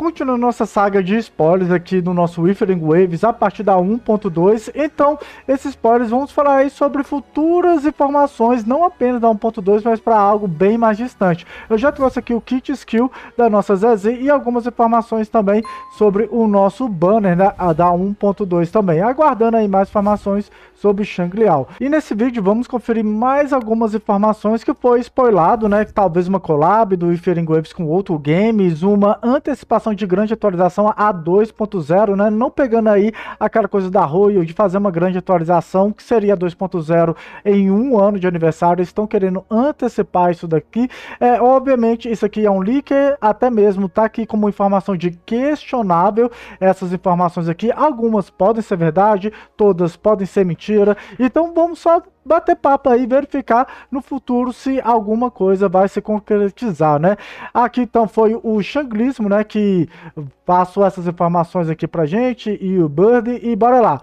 continuando nossa saga de spoilers aqui no nosso Withering Waves a partir da 1.2. Então, esses spoilers vamos falar aí sobre futuras informações, não apenas da 1.2, mas para algo bem mais distante. Eu já trouxe aqui o kit skill da nossa Zezé e algumas informações também sobre o nosso banner né, da 1.2 também. Aguardando aí mais informações sobre Shang Liao. E nesse vídeo vamos conferir mais algumas informações que foi spoilado, né? Talvez uma collab do Withering Waves com outro games, uma antecipação atualização de grande atualização a 2.0, né? Não pegando aí aquela coisa da Royal de fazer uma grande atualização, que seria 2.0 em um ano de aniversário, estão querendo antecipar isso daqui. É, obviamente, isso aqui é um leak, até mesmo tá aqui como informação de questionável, essas informações aqui, algumas podem ser verdade, todas podem ser mentira, então vamos só bater papo aí, verificar no futuro se alguma coisa vai se concretizar, né? Aqui então foi o Xanglismo, né, que passou essas informações aqui pra gente e o Bird e bora lá.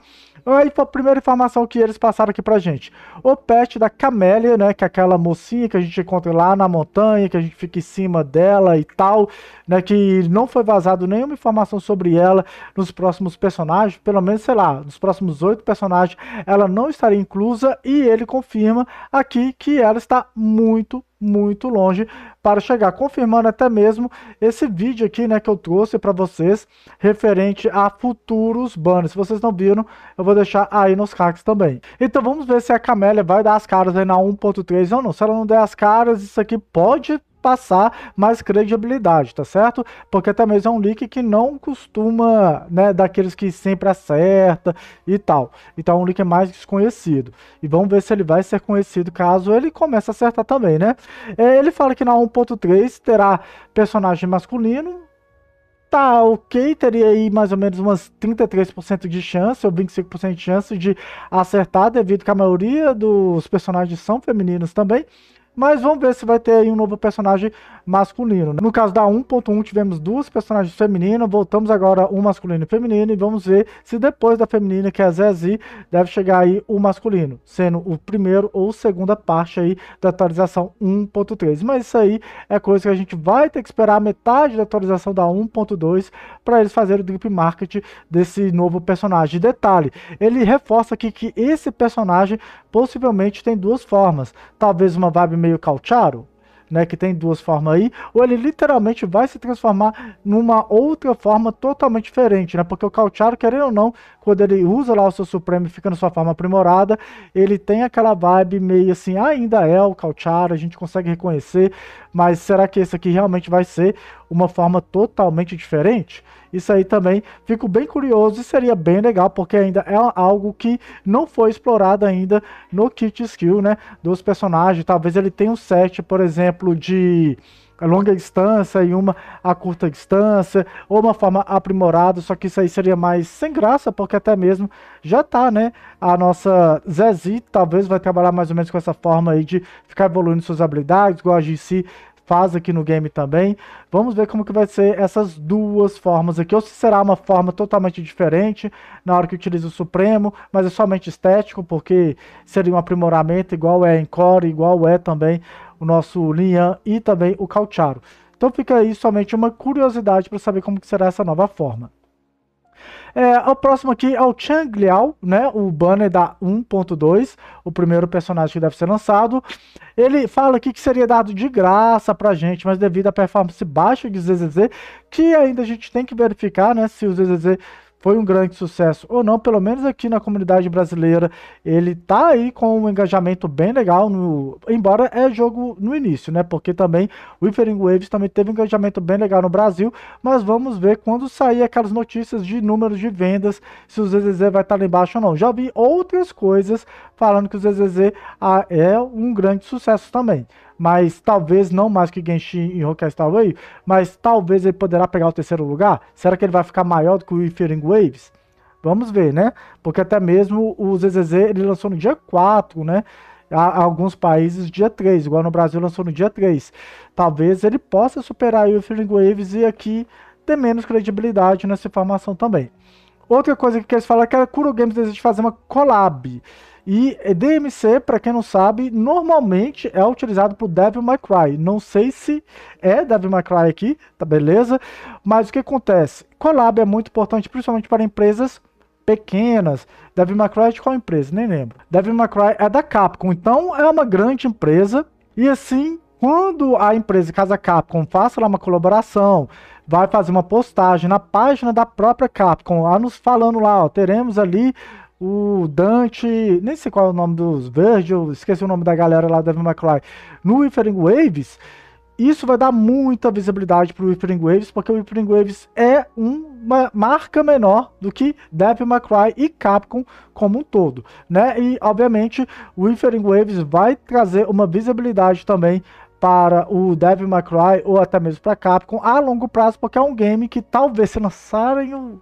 Aí ah, foi a primeira informação que eles passaram aqui pra gente. O pet da Camélia, né? Que é aquela mocinha que a gente encontra lá na montanha, que a gente fica em cima dela e tal, né? Que não foi vazado nenhuma informação sobre ela nos próximos personagens, pelo menos, sei lá, nos próximos oito personagens, ela não estaria inclusa e ele confirma aqui que ela está muito, muito longe para chegar, confirmando até mesmo esse vídeo aqui, né, que eu trouxe para vocês, referente a futuros banners. Se vocês não viram, eu vou deixar aí nos cards também. Então vamos ver se a Camélia vai dar as caras aí na 1.3 ou não. Se ela não der as caras, isso aqui pode passar mais credibilidade, tá certo? Porque até mesmo é um leak que não costuma, né, daqueles que sempre acerta e tal. Então é um leak mais desconhecido. E vamos ver se ele vai ser conhecido caso ele comece a acertar também, né? É, ele fala que na 1.3 terá personagem masculino, tá ok, teria aí mais ou menos umas 33% de chance ou 25% de chance de acertar, devido que a maioria dos personagens são femininos também. Mas vamos ver se vai ter aí um novo personagem masculino. Né? No caso da 1.1 tivemos duas personagens femininas, voltamos agora um masculino e feminino e vamos ver se depois da feminina, que é a Zezi, deve chegar aí o masculino, sendo o primeiro ou segunda parte aí da atualização 1.3. Mas isso aí é coisa que a gente vai ter que esperar metade da atualização da 1.2 para eles fazerem o drip market desse novo personagem. Detalhe, ele reforça aqui que esse personagem possivelmente tem duas formas, talvez uma vibe meio Caucharo, né, que tem duas formas aí, ou ele literalmente vai se transformar numa outra forma totalmente diferente, né? Porque o Caucharo, querendo ou não, quando ele usa lá o seu Supremo e fica na sua forma aprimorada, ele tem aquela vibe meio assim, ah, ainda é o Caucharo, a gente consegue reconhecer, mas será que esse aqui realmente vai ser uma forma totalmente diferente? Isso aí também fico bem curioso e seria bem legal, porque ainda é algo que não foi explorado ainda no kit skill, né? Dos personagens. Talvez ele tenha um set, por exemplo, de longa distância e uma a curta distância, ou uma forma aprimorada, só que isso aí seria mais sem graça, porque até mesmo já tá, né? A nossa Zezito talvez vai trabalhar mais ou menos com essa forma aí de ficar evoluindo suas habilidades, igual a GC faz aqui no game também. Vamos ver como que vai ser essas duas formas aqui, ou se será uma forma totalmente diferente na hora que utiliza o Supremo, mas é somente estético, porque seria um aprimoramento igual é em Core, igual é também o nosso Lian e também o Caucharo. Então fica aí somente uma curiosidade para saber como que será essa nova forma. É, o próximo aqui é o Chang Liao, né? O banner da 1.2, o primeiro personagem que deve ser lançado. Ele fala aqui que seria dado de graça pra gente, mas devido à performance baixa de ZZZ, que ainda a gente tem que verificar, né? Se o ZZZ foi um grande sucesso ou não, pelo menos aqui na comunidade brasileira, ele tá aí com um engajamento bem legal, no, embora é jogo no início, né? Porque também o Infering Waves também teve um engajamento bem legal no Brasil, mas vamos ver quando sair aquelas notícias de números de vendas, se o ZZZ vai estar tá lá embaixo ou não. Já vi outras coisas falando que o ZZZ ah, é um grande sucesso também mas talvez não mais que Genshin e Rockstar Wave, mas talvez ele poderá pegar o terceiro lugar. Será que ele vai ficar maior do que o Inferring Waves? Vamos ver, né? Porque até mesmo o ZZZ ele lançou no dia 4, né? A, a alguns países dia 3, igual no Brasil lançou no dia 3. Talvez ele possa superar o Feeling Waves e aqui ter menos credibilidade nessa informação também. Outra coisa que eles falam é que a Kuro Games deseja fazer uma collab. E DMC, para quem não sabe, normalmente é utilizado por Devil May Cry. Não sei se é Devil May Cry aqui, tá beleza? Mas o que acontece? Collab é muito importante, principalmente para empresas pequenas. Devil May Cry é de qual empresa? Nem lembro. Devil May Cry é da Capcom, então é uma grande empresa. E assim, quando a empresa Casa Capcom faça lá uma colaboração, vai fazer uma postagem na página da própria Capcom, lá nos falando lá, ó, teremos ali o Dante, nem sei qual é o nome dos Virgil, esqueci o nome da galera lá da McFly, no Whispering Waves, isso vai dar muita visibilidade para o Whispering Waves, porque o Whispering Waves é uma marca menor do que Devil May Cry e Capcom como um todo, né? E, obviamente, o Whispering Waves vai trazer uma visibilidade também para o Devil May Cry ou até mesmo para Capcom a longo prazo, porque é um game que talvez se lançarem o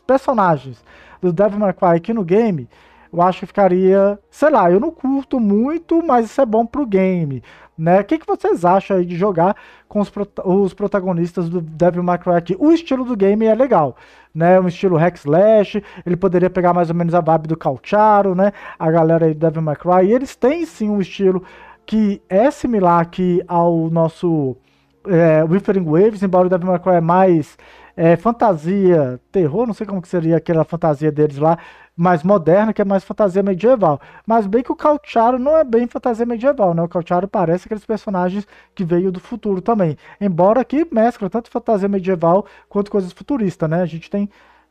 personagens do Devil May Cry aqui no game, eu acho que ficaria, sei lá, eu não curto muito, mas isso é bom pro game, né? O que, que vocês acham aí de jogar com os, prot os protagonistas do Devil May Cry aqui? O estilo do game é legal, né? Um estilo hack slash, ele poderia pegar mais ou menos a vibe do Calcharo, né? A galera aí do Devil May Cry, e eles têm sim um estilo que é similar aqui ao nosso é, Whispering Waves, embora o Devil May Cry é mais é, fantasia, terror, não sei como que seria aquela fantasia deles lá, mais moderna, que é mais fantasia medieval. Mas bem que o Caucharo não é bem fantasia medieval, né? O Caucharo parece aqueles personagens que veio do futuro também. Embora que mescla tanto fantasia medieval quanto coisas futuristas, né? A gente tem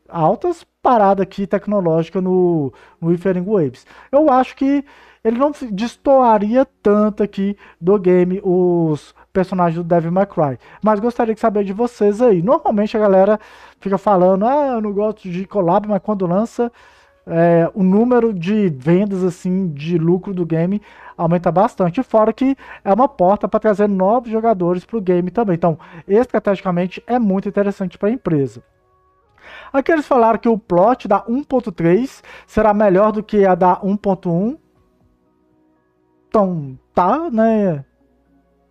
altas paradas aqui tecnológicas no, no Withering Waves. Eu acho que ele não destoaria tanto aqui do game os personagem do Devil May Cry. Mas gostaria de saber de vocês aí. Normalmente a galera fica falando, ah, eu não gosto de collab, mas quando lança, é, o número de vendas, assim, de lucro do game aumenta bastante. Fora que é uma porta para trazer novos jogadores para o game também. Então, estrategicamente, é muito interessante para a empresa. Aqui eles falaram que o plot da 1.3 será melhor do que a da 1.1. Então, tá, né?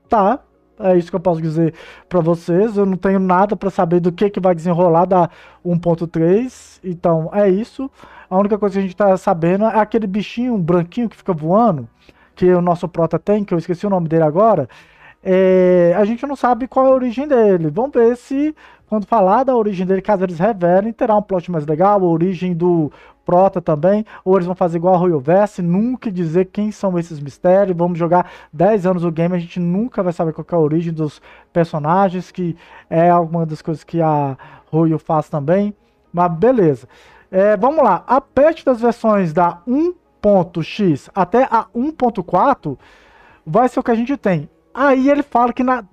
Tá. É isso que eu posso dizer para vocês. Eu não tenho nada para saber do que, que vai desenrolar da 1.3. Então é isso. A única coisa que a gente está sabendo é aquele bichinho branquinho que fica voando, que o nosso prota tem, que eu esqueci o nome dele agora. É, a gente não sabe qual é a origem dele. Vamos ver se, quando falar da origem dele, caso eles revelem, terá um plot mais legal, a origem do Prota também, ou eles vão fazer igual a Royal Verse, nunca dizer quem são esses mistérios, vamos jogar 10 anos o game, a gente nunca vai saber qual é a origem dos personagens, que é alguma das coisas que a Royal faz também, mas beleza. É, vamos lá, a patch das versões da 1.x até a 1.4 vai ser o que a gente tem. Aí ele fala que na,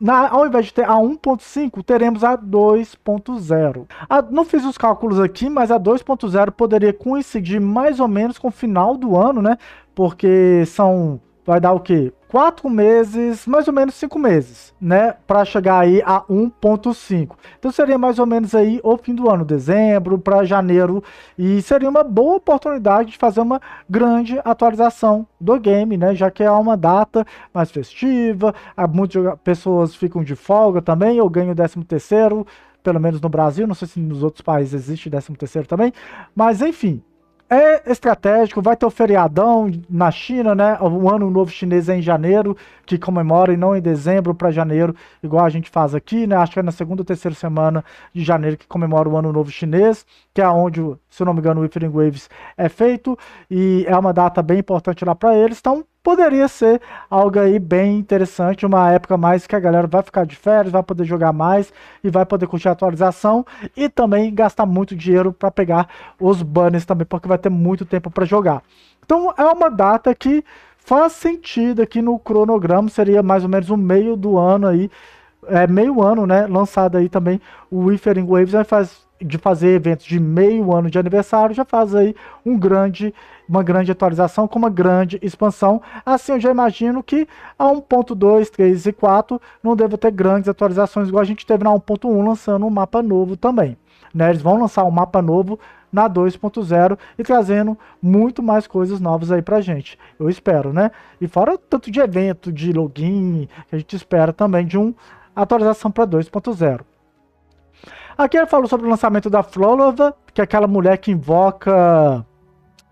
na, ao invés de ter a 1.5, teremos a 2.0. Não fiz os cálculos aqui, mas a 2.0 poderia coincidir mais ou menos com o final do ano, né? Porque são vai dar o quê? quatro meses, mais ou menos cinco meses, né, para chegar aí a 1.5. Então seria mais ou menos aí o fim do ano, dezembro para janeiro, e seria uma boa oportunidade de fazer uma grande atualização do game, né, já que é uma data mais festiva, muitas pessoas ficam de folga também, eu ganho 13 terceiro, pelo menos no Brasil, não sei se nos outros países existe 13 terceiro também, mas enfim, é estratégico, vai ter o feriadão na China, né? O ano novo chinês é em janeiro, que comemora e não em dezembro para janeiro, igual a gente faz aqui, né? Acho que é na segunda ou terceira semana de janeiro que comemora o ano novo chinês, que é onde, se não me engano, o Withering Waves é feito, e é uma data bem importante lá para eles. Então, poderia ser algo aí bem interessante, uma época mais que a galera vai ficar de férias, vai poder jogar mais e vai poder curtir a atualização e também gastar muito dinheiro para pegar os banners também, porque vai ter muito tempo para jogar. Então é uma data que faz sentido aqui no cronograma, seria mais ou menos o meio do ano aí, é meio ano, né, lançado aí também o Withering Waves, aí faz de fazer eventos de meio ano de aniversário, já faz aí um grande uma grande atualização com uma grande expansão. Assim, eu já imagino que a 1.2, 3 e 4 não deva ter grandes atualizações, igual a gente teve na 1.1 lançando um mapa novo também. Né? Eles vão lançar um mapa novo na 2.0 e trazendo muito mais coisas novas aí pra gente. Eu espero, né? E fora tanto de evento, de login, que a gente espera também de uma atualização para 2.0. Aqui ele falou sobre o lançamento da Flolova, que é aquela mulher que invoca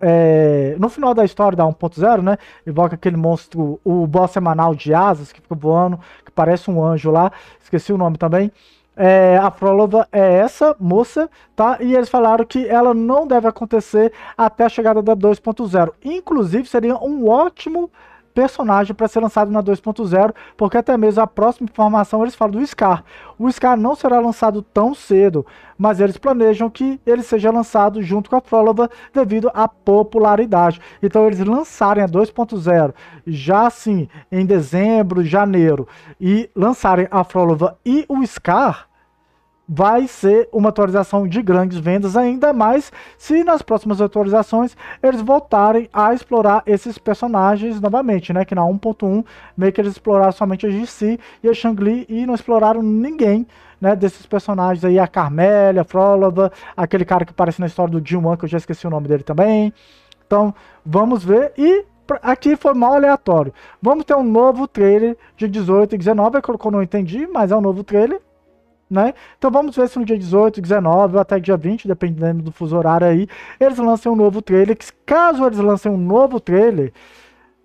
é, no final da história da 1.0, né? Invoca aquele monstro, o boss semanal de asas, que fica voando, que parece um anjo lá. Esqueci o nome também. É, a Frolova é essa moça, tá? E eles falaram que ela não deve acontecer até a chegada da 2.0. Inclusive, seria um ótimo personagem para ser lançado na 2.0, porque até mesmo a próxima informação eles falam do Scar. O Scar não será lançado tão cedo, mas eles planejam que ele seja lançado junto com a Frolova devido à popularidade. Então eles lançarem a 2.0 já assim em dezembro, janeiro e lançarem a Frolova e o Scar vai ser uma atualização de grandes vendas, ainda mais se nas próximas atualizações eles voltarem a explorar esses personagens novamente, né? Que na 1.1 meio que eles exploraram somente a GC e a Shang-Li e não exploraram ninguém. Né, desses personagens aí, a Carmélia, a Frolova, aquele cara que aparece na história do Jim que eu já esqueci o nome dele também. Então, vamos ver. E aqui foi mal aleatório. Vamos ter um novo trailer de 18 e 19, é que eu não entendi, mas é um novo trailer, né? Então vamos ver se no dia 18, 19 ou até dia 20, dependendo do fuso horário aí, eles lançam um novo trailer. Que, caso eles lancem um novo trailer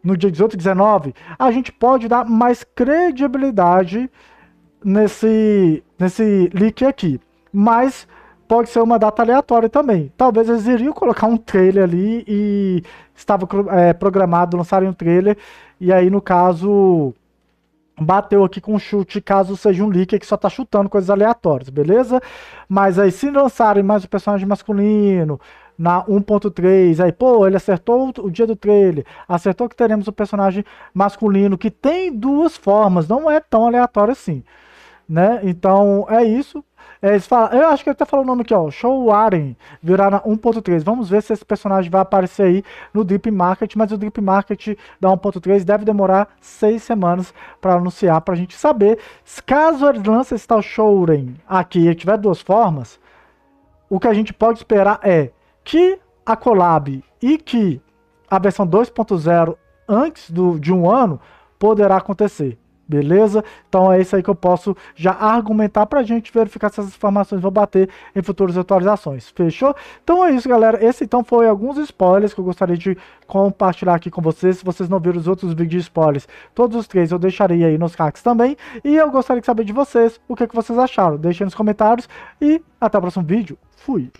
no dia 18, 19, a gente pode dar mais credibilidade nesse, nesse leak aqui. Mas pode ser uma data aleatória também. Talvez eles iriam colocar um trailer ali e estava é, programado lançarem um trailer. E aí, no caso, bateu aqui com chute, caso seja um leaker que só tá chutando coisas aleatórias, beleza? Mas aí se lançarem mais o um personagem masculino na 1.3, aí pô, ele acertou o dia do trailer, acertou que teremos o um personagem masculino que tem duas formas, não é tão aleatório assim, né? Então é isso. É, eles falam, eu acho que ele tá falando o nome aqui, ó. Show Aren na 1.3. Vamos ver se esse personagem vai aparecer aí no Deep Market, mas o Deep Market da 1.3 deve demorar seis semanas para anunciar, para a gente saber. Caso eles lancem esse tal Showaren aqui e tiver duas formas, o que a gente pode esperar é que a collab e que a versão 2.0 antes do, de um ano poderá acontecer. Beleza? Então é isso aí que eu posso já argumentar para a gente verificar se essas informações vão bater em futuras atualizações. Fechou? Então é isso, galera. Esse então foi alguns spoilers que eu gostaria de compartilhar aqui com vocês. Se vocês não viram os outros vídeos de spoilers, todos os três eu deixarei aí nos cards também. E eu gostaria de saber de vocês o que, é que vocês acharam. Deixem nos comentários e até o próximo vídeo. Fui!